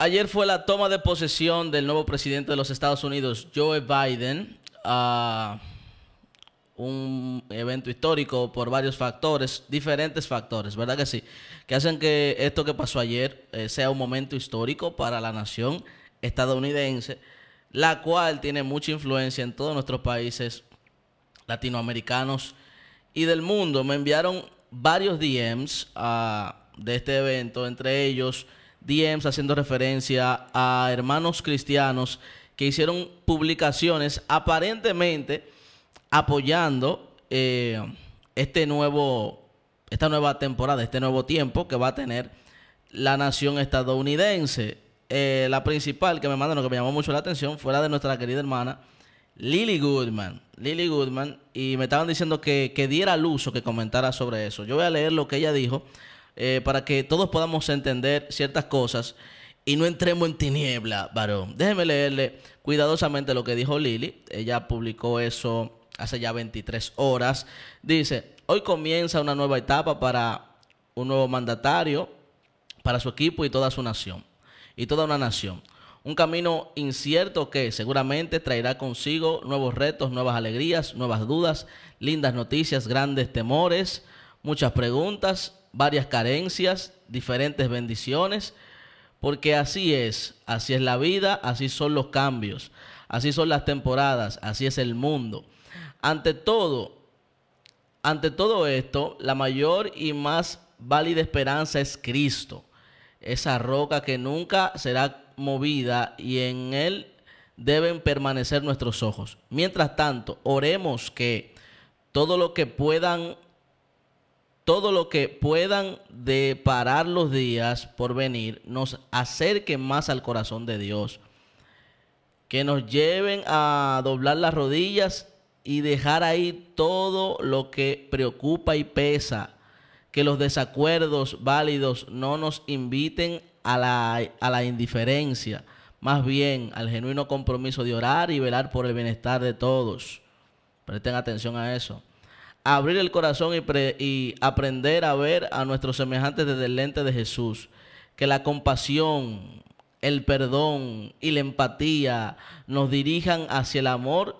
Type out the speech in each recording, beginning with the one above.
Ayer fue la toma de posesión del nuevo presidente de los Estados Unidos, Joe Biden. a un evento histórico por varios factores, diferentes factores, ¿verdad que sí? Que hacen que esto que pasó ayer eh, sea un momento histórico para la nación estadounidense, la cual tiene mucha influencia en todos nuestros países latinoamericanos y del mundo. Me enviaron varios DMs ah, de este evento, entre ellos DMs haciendo referencia a hermanos cristianos que hicieron publicaciones aparentemente apoyando eh, este nuevo, esta nueva temporada, este nuevo tiempo que va a tener la nación estadounidense. Eh, la principal que me mandaron, que me llamó mucho la atención, fue la de nuestra querida hermana Lily Goodman. Lily Goodman, y me estaban diciendo que, que diera luz o que comentara sobre eso. Yo voy a leer lo que ella dijo eh, para que todos podamos entender ciertas cosas y no entremos en tiniebla, varón. Déjeme leerle cuidadosamente lo que dijo Lili. Ella publicó eso hace ya 23 horas. Dice, hoy comienza una nueva etapa para un nuevo mandatario, para su equipo y toda su nación. Y toda una nación. Un camino incierto que seguramente traerá consigo nuevos retos, nuevas alegrías, nuevas dudas, lindas noticias, grandes temores, muchas preguntas varias carencias, diferentes bendiciones, porque así es, así es la vida, así son los cambios, así son las temporadas, así es el mundo. Ante todo, ante todo esto, la mayor y más válida esperanza es Cristo, esa roca que nunca será movida y en él deben permanecer nuestros ojos. Mientras tanto, oremos que todo lo que puedan todo lo que puedan deparar los días por venir nos acerquen más al corazón de Dios. Que nos lleven a doblar las rodillas y dejar ahí todo lo que preocupa y pesa. Que los desacuerdos válidos no nos inviten a la, a la indiferencia, más bien al genuino compromiso de orar y velar por el bienestar de todos. Presten atención a eso abrir el corazón y, aprender a ver a nuestros semejantes desde el lente de Jesús. Que la compasión, el perdón y la empatía nos dirijan hacia el amor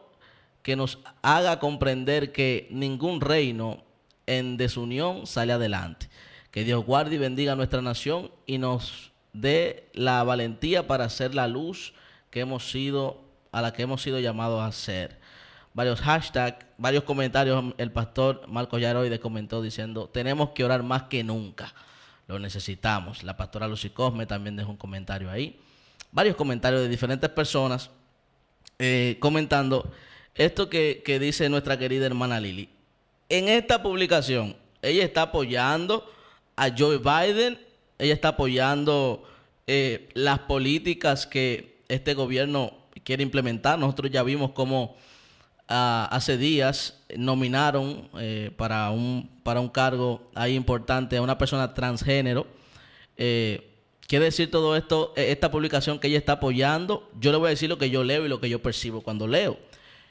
que nos haga comprender que ningún reino en desunión sale adelante. Que Dios guarde y bendiga a nuestra nación y nos dé la valentía para ser la luz que hemos sido, a la que hemos sido llamados a ser varios hashtags, varios comentarios. El pastor Marco Yaroide comentó diciendo, tenemos que orar más que nunca, lo necesitamos. La pastora Lucy Cosme también dejó un comentario ahí. Varios comentarios de diferentes personas eh, comentando esto que, dice nuestra querida hermana Lili. En esta publicación, ella está apoyando a Joe Biden, ella está apoyando eh, las políticas que este gobierno quiere implementar. Nosotros ya vimos cómo Ah, hace días nominaron eh, para, un, para un cargo ahí importante a una persona transgénero. Quiere eh, ¿Qué decir todo esto? E, esta publicación que ella está apoyando, yo le voy a decir lo que yo leo y lo que yo percibo cuando leo.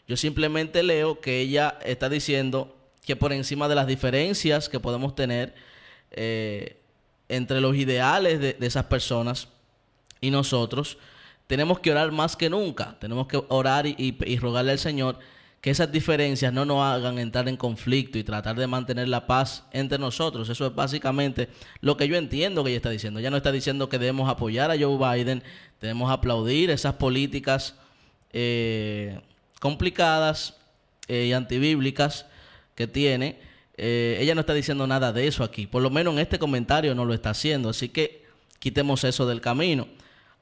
Yo simplemente leo que ella está diciendo que por encima de las diferencias que podemos tener eh, entre los ideales de, esas personas y nosotros, tenemos que orar más que nunca. Tenemos que orar y, y rogarle al Señor que esas diferencias no nos hagan entrar en conflicto y tratar de mantener la paz entre nosotros. Eso es básicamente lo que yo entiendo que ella está diciendo. Ella no está diciendo que debemos apoyar a Joe Biden, debemos aplaudir esas políticas eh, complicadas eh, y antibíblicas que tiene. Eh, ella no está diciendo nada de eso aquí. Por lo menos en este comentario no lo está haciendo. Así que quitemos eso del camino.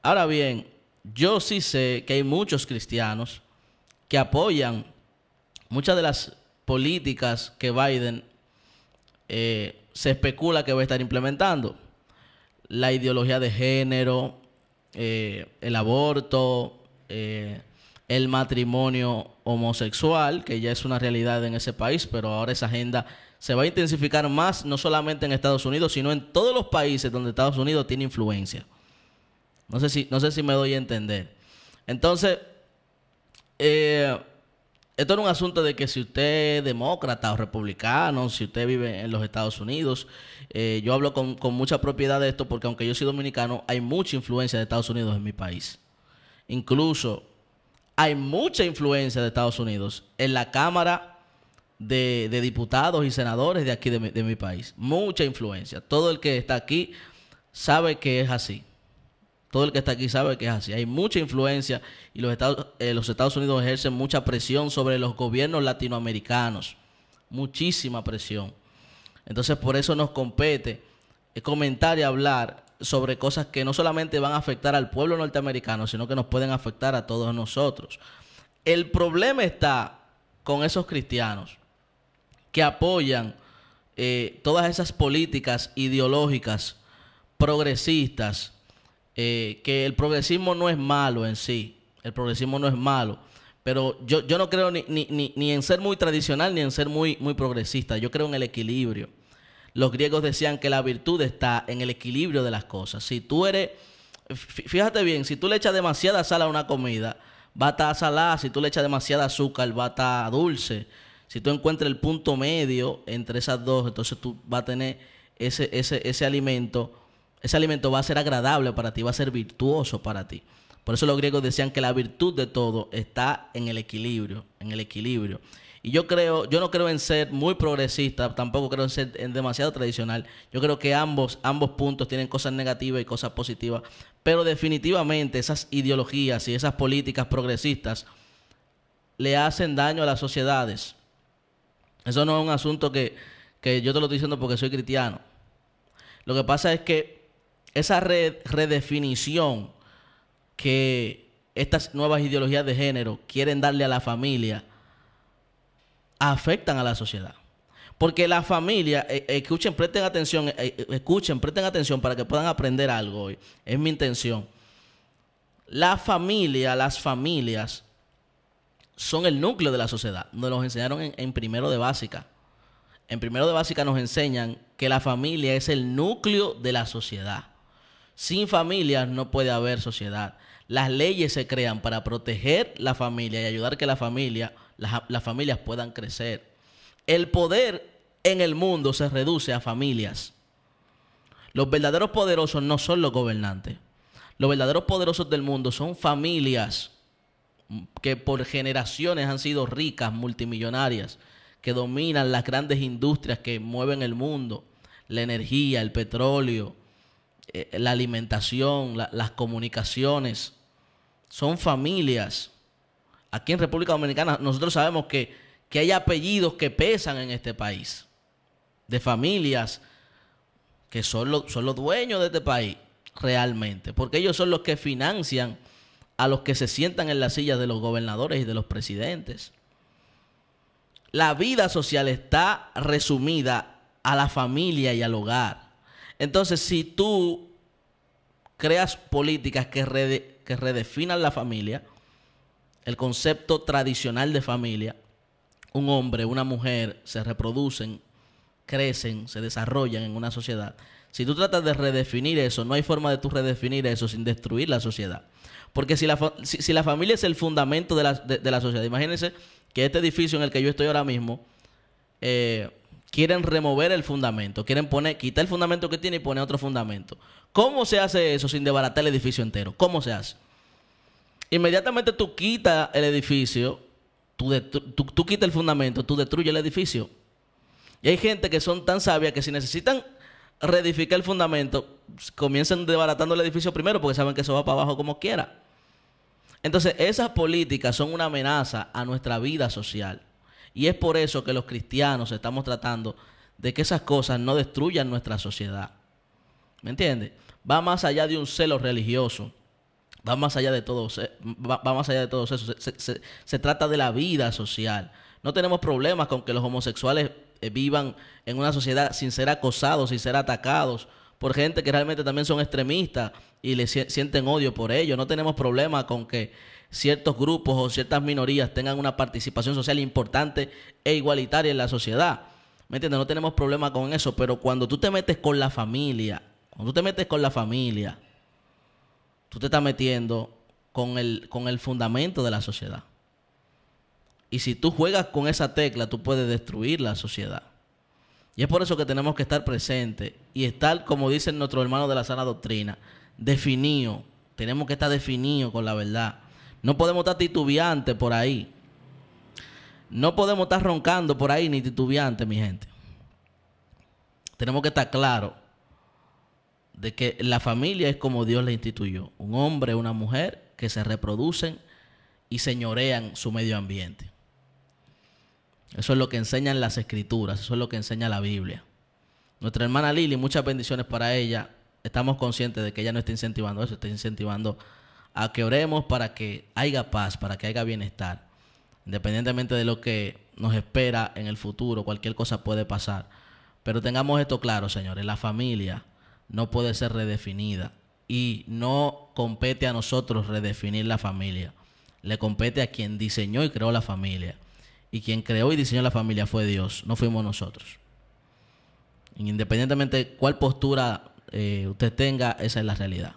Ahora bien, yo sí sé que hay muchos cristianos que apoyan muchas de las políticas que Biden eh, se especula que va a estar implementando. La ideología de género, eh, el aborto, eh, el matrimonio homosexual, que ya es una realidad en ese país, pero ahora esa agenda se va a intensificar más, no solamente en Estados Unidos, sino en todos los países donde Estados Unidos tiene influencia. No sé si, no sé si me doy a entender. Entonces, esto es un asunto de que si usted es demócrata o republicano, si usted vive en los Estados Unidos, eh, yo hablo con, mucha propiedad de esto porque aunque yo soy dominicano, hay mucha influencia de Estados Unidos en mi país. Incluso hay mucha influencia de Estados Unidos en la Cámara de, Diputados y Senadores de aquí de mi país. Mucha influencia. Todo el que está aquí sabe que es así. Todo el que está aquí sabe que es así. Hay mucha influencia y eh, los Estados, Unidos ejercen mucha presión sobre los gobiernos latinoamericanos. Muchísima presión. Entonces por eso nos compete eh, comentar y hablar sobre cosas que no solamente van a afectar al pueblo norteamericano, sino que nos pueden afectar a todos nosotros. El problema está con esos cristianos que apoyan eh, todas esas políticas ideológicas progresistas eh, que el progresismo no es malo en sí, el progresismo no es malo, pero yo, yo no creo ni, ni, en ser muy tradicional ni en ser muy, muy progresista, yo creo en el equilibrio. Los griegos decían que la virtud está en el equilibrio de las cosas. Si tú eres, fíjate bien, si tú le echas demasiada sal a una comida, va a estar salada, si tú le echas demasiada azúcar, va a estar dulce. Si tú encuentras el punto medio entre esas dos, entonces tú vas a tener ese, ese, ese alimento ese alimento va a ser agradable para ti, va a ser virtuoso para ti. Por eso los griegos decían que la virtud de todo está en el equilibrio, en el equilibrio. Y yo creo, yo no creo en ser muy progresista, tampoco creo en ser demasiado tradicional. Yo creo que ambos, ambos puntos tienen cosas negativas y cosas positivas. Pero definitivamente esas ideologías y esas políticas progresistas le hacen daño a las sociedades. Eso no es un asunto que, que yo te lo estoy diciendo porque soy cristiano. Lo que pasa es que esa redefinición que estas nuevas ideologías de género quieren darle a la familia afectan a la sociedad. Porque la familia, eh, escuchen, presten atención, eh, eh, escuchen, presten atención para que puedan aprender algo hoy. Es mi intención. La familia, las familias son el núcleo de la sociedad. Nos los enseñaron en primero de básica. En primero de básica nos enseñan que la familia es el núcleo de la sociedad. Sin familias no puede haber sociedad. Las leyes se crean para proteger la familia y ayudar que la familia, las familias puedan crecer. El poder en el mundo se reduce a familias. Los verdaderos poderosos no son los gobernantes. Los verdaderos poderosos del mundo son familias que por generaciones han sido ricas, multimillonarias, que dominan las grandes industrias que mueven el mundo, la energía, el petróleo, eh, la alimentación, las comunicaciones. Son familias. Aquí en República Dominicana nosotros sabemos que, hay apellidos que pesan en este país, de familias que son, son los dueños de este país realmente, porque ellos son los que financian a los que se sientan en la silla de los gobernadores y de los presidentes. La vida social está resumida a la familia y al hogar. Entonces, si tú creas políticas que, redefinan la familia, el concepto tradicional de familia, un hombre, una mujer se reproducen, crecen, se desarrollan en una sociedad. Si tú tratas de redefinir eso, no hay forma de tú redefinir eso sin destruir la sociedad. Porque si la, familia es el fundamento de la, sociedad, imagínense que este edificio en el que yo estoy ahora mismo, eh, quieren remover el fundamento, quieren poner, quitar el fundamento que tiene y poner otro fundamento. ¿Cómo se hace eso sin debaratar el edificio entero? ¿Cómo se hace? Inmediatamente tú quitas el edificio, tú, tú quitas el fundamento, tú destruyes el edificio. Y hay gente que son tan sabias que si necesitan reedificar el fundamento, comienzan desbaratando el edificio primero porque saben que eso va para abajo como quiera. Entonces, esas políticas son una amenaza a nuestra vida social. Y es por eso que los cristianos estamos tratando de que esas cosas no destruyan nuestra sociedad. ¿Me entiendes? Va más allá de un celo religioso. Va más allá de todo, va, allá de todo eso. se trata de la vida social. No tenemos problemas con que los homosexuales eh, vivan en una sociedad sin ser acosados, sin ser atacados por gente que realmente también son extremistas y le sienten odio por ello. No tenemos problema con que ciertos grupos o ciertas minorías tengan una participación social importante e igualitaria en la sociedad. ¿Me entiendes? No tenemos problema con eso, pero cuando tú te metes con la familia, cuando tú te metes con la familia, tú te estás metiendo con el, con el fundamento de la sociedad. Y si tú juegas con esa tecla, tú puedes destruir la sociedad. Y es por eso que tenemos que estar presentes y estar, como dicen nuestros hermanos de la sana doctrina, definido. Tenemos que estar definidos con la verdad. No podemos estar titubeantes por ahí. No podemos estar roncando por ahí ni titubeantes, mi gente. Tenemos que estar claros de que la familia es como Dios la instituyó. Un hombre, una mujer que se reproducen y señorean su medio ambiente. Eso es lo que enseñan las escrituras, eso es lo que enseña la Biblia. Nuestra hermana Lili, muchas bendiciones para ella. Estamos conscientes de que ella no está incentivando eso, está incentivando a que oremos para que haya paz, para que haya bienestar. Independientemente de lo que nos espera en el futuro, cualquier cosa puede pasar. Pero tengamos esto claro, señores, la familia no puede ser redefinida y no compete a nosotros redefinir la familia. Le compete a quien diseñó y creó la familia. Y quien creó y diseñó la familia fue Dios, no fuimos nosotros. Independientemente de cuál postura eh, usted tenga, esa es la realidad.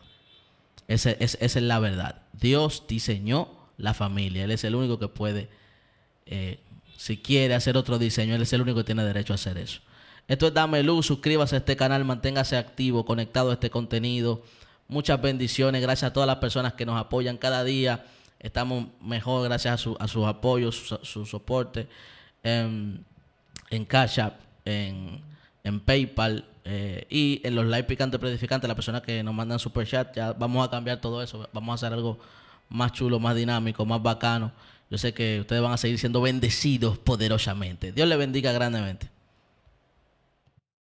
Esa, es, la verdad. Dios diseñó la familia. Él es el único que puede, eh, si quiere hacer otro diseño, Él es el único que tiene derecho a hacer eso. Esto es Dame Luz, suscríbase a este canal, manténgase activo, conectado a este contenido. Muchas bendiciones, gracias a todas las personas que nos apoyan cada día estamos mejor gracias a, su, a sus apoyos, su, su soporte en, em, en Cash App, en, PayPal eh, y en los likes picantes, predificantes las personas que nos mandan super chat, ya vamos a cambiar todo eso, vamos a hacer algo más chulo, más dinámico, más bacano. Yo sé que ustedes van a seguir siendo bendecidos poderosamente. Dios les bendiga grandemente.